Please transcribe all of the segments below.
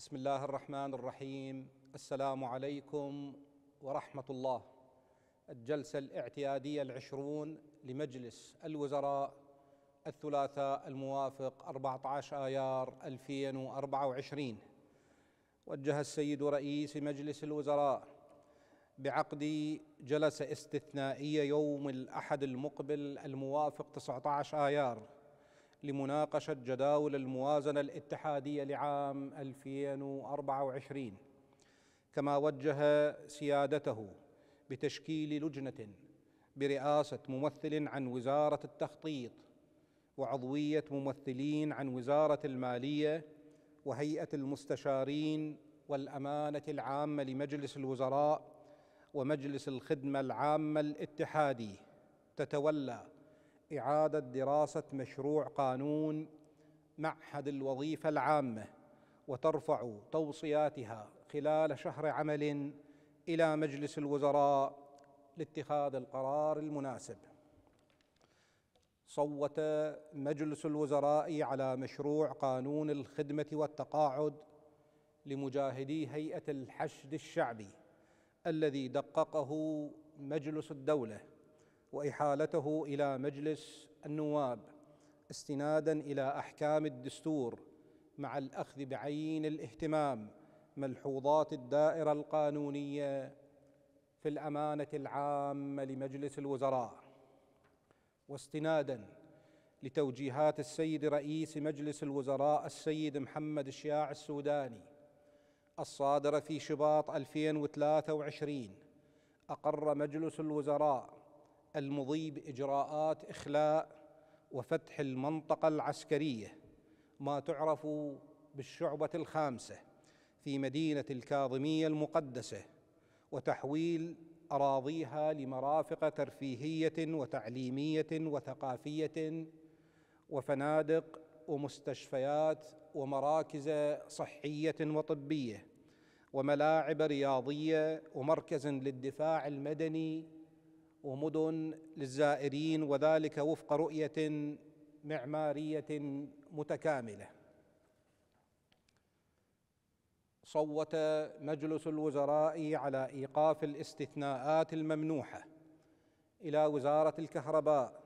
بسم الله الرحمن الرحيم السلام عليكم ورحمه الله الجلسه الاعتياديه العشرون لمجلس الوزراء الثلاثاء الموافق 14 ايار 2024 وجه السيد رئيس مجلس الوزراء بعقد جلسه استثنائيه يوم الاحد المقبل الموافق 19 ايار لمناقشة جداول الموازنة الاتحادية لعام 2024 كما وجه سيادته بتشكيل لجنة برئاسة ممثل عن وزارة التخطيط وعضوية ممثلين عن وزارة المالية وهيئة المستشارين والأمانة العامة لمجلس الوزراء ومجلس الخدمة العامة الاتحادي تتولى إعادة دراسة مشروع قانون معهد الوظيفة العامة وترفع توصياتها خلال شهر عمل إلى مجلس الوزراء لاتخاذ القرار المناسب. صوت مجلس الوزراء على مشروع قانون الخدمة والتقاعد لمجاهدي هيئة الحشد الشعبي الذي دققه مجلس الدولة واحالته الى مجلس النواب استنادا الى احكام الدستور مع الاخذ بعين الاهتمام ملحوظات الدائره القانونيه في الامانه العامه لمجلس الوزراء واستنادا لتوجيهات السيد رئيس مجلس الوزراء السيد محمد الشياع السوداني الصادره في شباط 2023 اقر مجلس الوزراء المضي باجراءات اخلاء وفتح المنطقه العسكريه ما تعرف بالشعبه الخامسه في مدينه الكاظميه المقدسه وتحويل اراضيها لمرافق ترفيهيه وتعليميه وثقافيه وفنادق ومستشفيات ومراكز صحيه وطبيه وملاعب رياضيه ومركز للدفاع المدني ومدن للزائرين وذلك وفق رؤيه معماريه متكامله صوت مجلس الوزراء على ايقاف الاستثناءات الممنوحه الى وزاره الكهرباء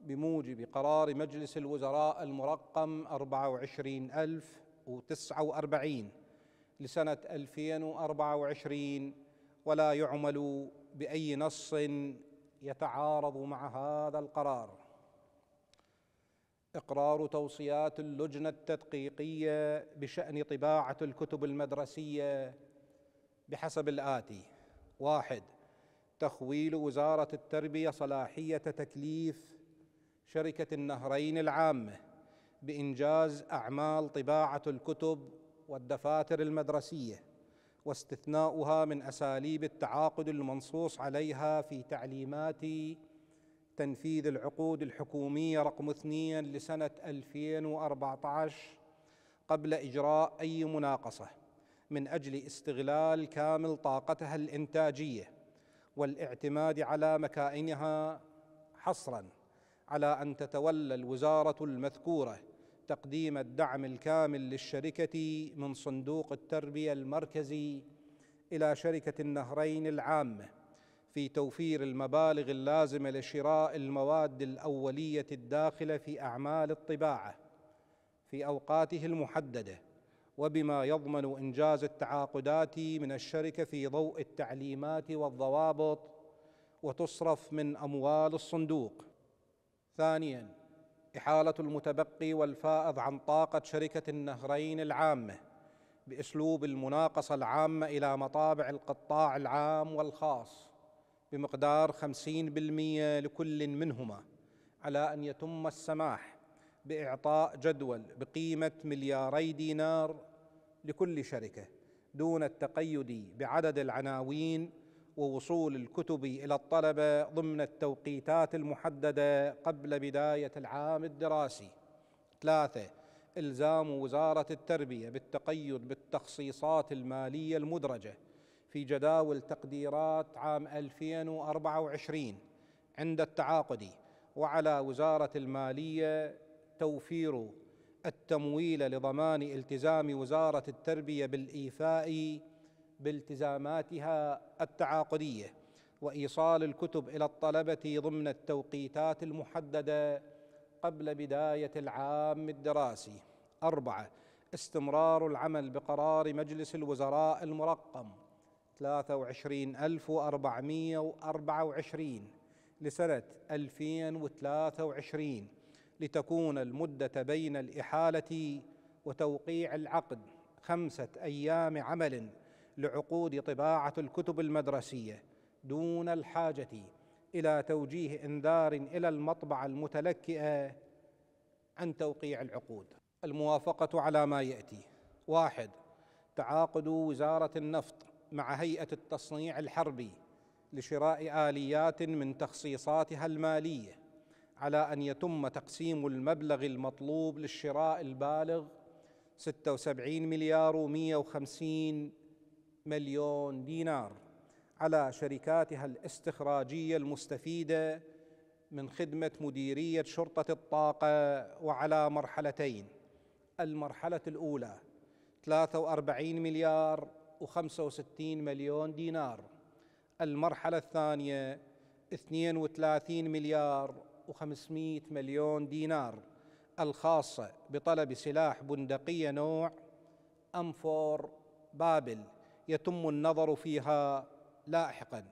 بموجب قرار مجلس الوزراء المرقم 24049 لسنة 2024 ولا يعمل بأي نص يتعارض مع هذا القرار اقرار توصيات اللجنه التدقيقيه بشان طباعه الكتب المدرسيه بحسب الاتي واحد تخويل وزاره التربيه صلاحيه تكليف شركه النهرين العامه بانجاز اعمال طباعه الكتب والدفاتر المدرسيه واستثناؤها من اساليب التعاقد المنصوص عليها في تعليمات تنفيذ العقود الحكوميه رقم اثنين لسنه 2014 قبل اجراء اي مناقصه من اجل استغلال كامل طاقتها الانتاجيه والاعتماد على مكائنها حصرا على ان تتولى الوزاره المذكوره تقديم الدعم الكامل للشركة من صندوق التربية المركزي إلى شركة النهرين العامة في توفير المبالغ اللازمة لشراء المواد الأولية الداخلة في أعمال الطباعة في أوقاته المحددة وبما يضمن إنجاز التعاقدات من الشركة في ضوء التعليمات والضوابط وتصرف من أموال الصندوق ثانياً إحالة المتبقي والفائض عن طاقة شركة النهرين العامة بأسلوب المناقصة العامة إلى مطابع القطاع العام والخاص بمقدار 50% لكل منهما على أن يتم السماح بإعطاء جدول بقيمة ملياري دينار لكل شركة دون التقيد بعدد العناوين ووصول الكتب الى الطلبه ضمن التوقيتات المحدده قبل بدايه العام الدراسي. ثلاثه الزام وزاره التربيه بالتقيد بالتخصيصات الماليه المدرجه في جداول تقديرات عام 2024 عند التعاقد وعلى وزاره الماليه توفير التمويل لضمان التزام وزاره التربيه بالايفاء بالتزاماتها التعاقديه وايصال الكتب الى الطلبه ضمن التوقيتات المحدده قبل بدايه العام الدراسي اربعه استمرار العمل بقرار مجلس الوزراء المرقم 23424 لسنة 2023 لتكون المدة بين الإحالة وتوقيع العقد خمسة أيام عمل لعقود طباعه الكتب المدرسيه دون الحاجه الى توجيه انذار الى المطبعه المتلكئه عن توقيع العقود الموافقه على ما ياتي واحد تعاقد وزاره النفط مع هيئه التصنيع الحربي لشراء اليات من تخصيصاتها الماليه على ان يتم تقسيم المبلغ المطلوب للشراء البالغ 76 مليار و150 مليون دينار على شركاتها الاستخراجيه المستفيده من خدمه مديريه شرطه الطاقه وعلى مرحلتين المرحله الاولى 43 مليار و65 مليون دينار المرحله الثانيه 32 مليار و500 مليون دينار الخاصه بطلب سلاح بندقيه نوع أمفور بابل يتم النظر فيها لاحقا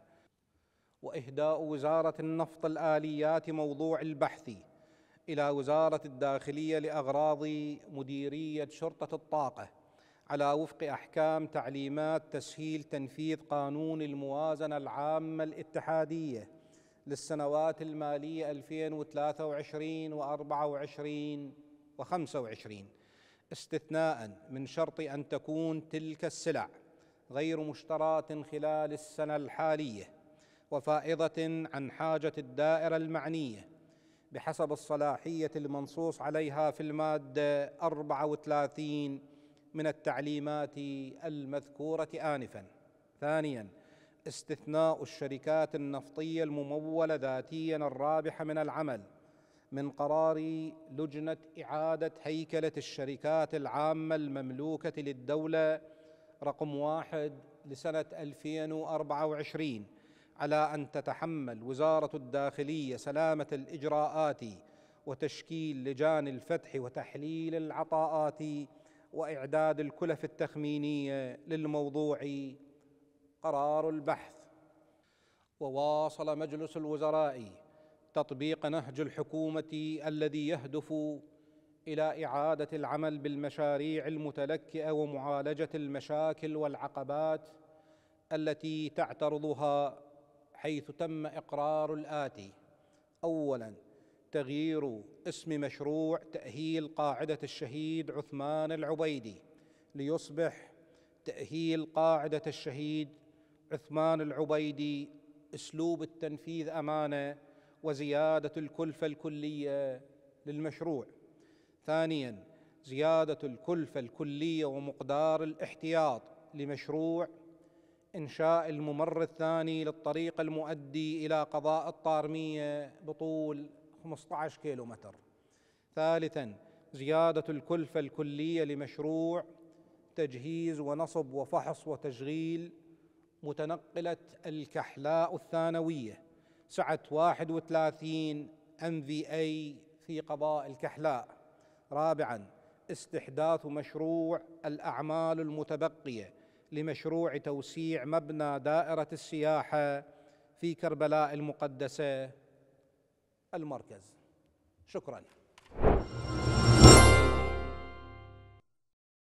واهداء وزاره النفط الاليات موضوع البحث الى وزاره الداخليه لاغراض مديريه شرطه الطاقه على وفق احكام تعليمات تسهيل تنفيذ قانون الموازنه العامه الاتحاديه للسنوات الماليه 2023 و24 و25 استثناء من شرط ان تكون تلك السلع غير مشتراة خلال السنة الحالية وفائضة عن حاجة الدائرة المعنية بحسب الصلاحية المنصوص عليها في المادة 34 من التعليمات المذكورة آنفا ثانيا استثناء الشركات النفطية الممولة ذاتيا الرابحة من العمل من قرار لجنة إعادة هيكلة الشركات العامة المملوكة للدولة رقم واحد لسنة 2024 على أن تتحمل وزارة الداخلية سلامة الإجراءات وتشكيل لجان الفتح وتحليل العطاءات وإعداد الكلف التخمينية للموضوع قرار البحث وواصل مجلس الوزراء تطبيق نهج الحكومة الذي يهدف الى اعاده العمل بالمشاريع المتلكئه ومعالجه المشاكل والعقبات التي تعترضها حيث تم اقرار الاتي اولا تغيير اسم مشروع تاهيل قاعده الشهيد عثمان العبيدي ليصبح تاهيل قاعده الشهيد عثمان العبيدي اسلوب التنفيذ امانه وزياده الكلفه الكليه للمشروع ثانيا زياده الكلفه الكليه ومقدار الاحتياط لمشروع انشاء الممر الثاني للطريق المؤدي الى قضاء الطارميه بطول 15 كيلو متر ثالثا زياده الكلفه الكليه لمشروع تجهيز ونصب وفحص وتشغيل متنقله الكحلاء الثانويه سعه 31 ام في اي في قضاء الكحلاء رابعا استحداث مشروع الاعمال المتبقيه لمشروع توسيع مبنى دائره السياحه في كربلاء المقدسه المركز شكرا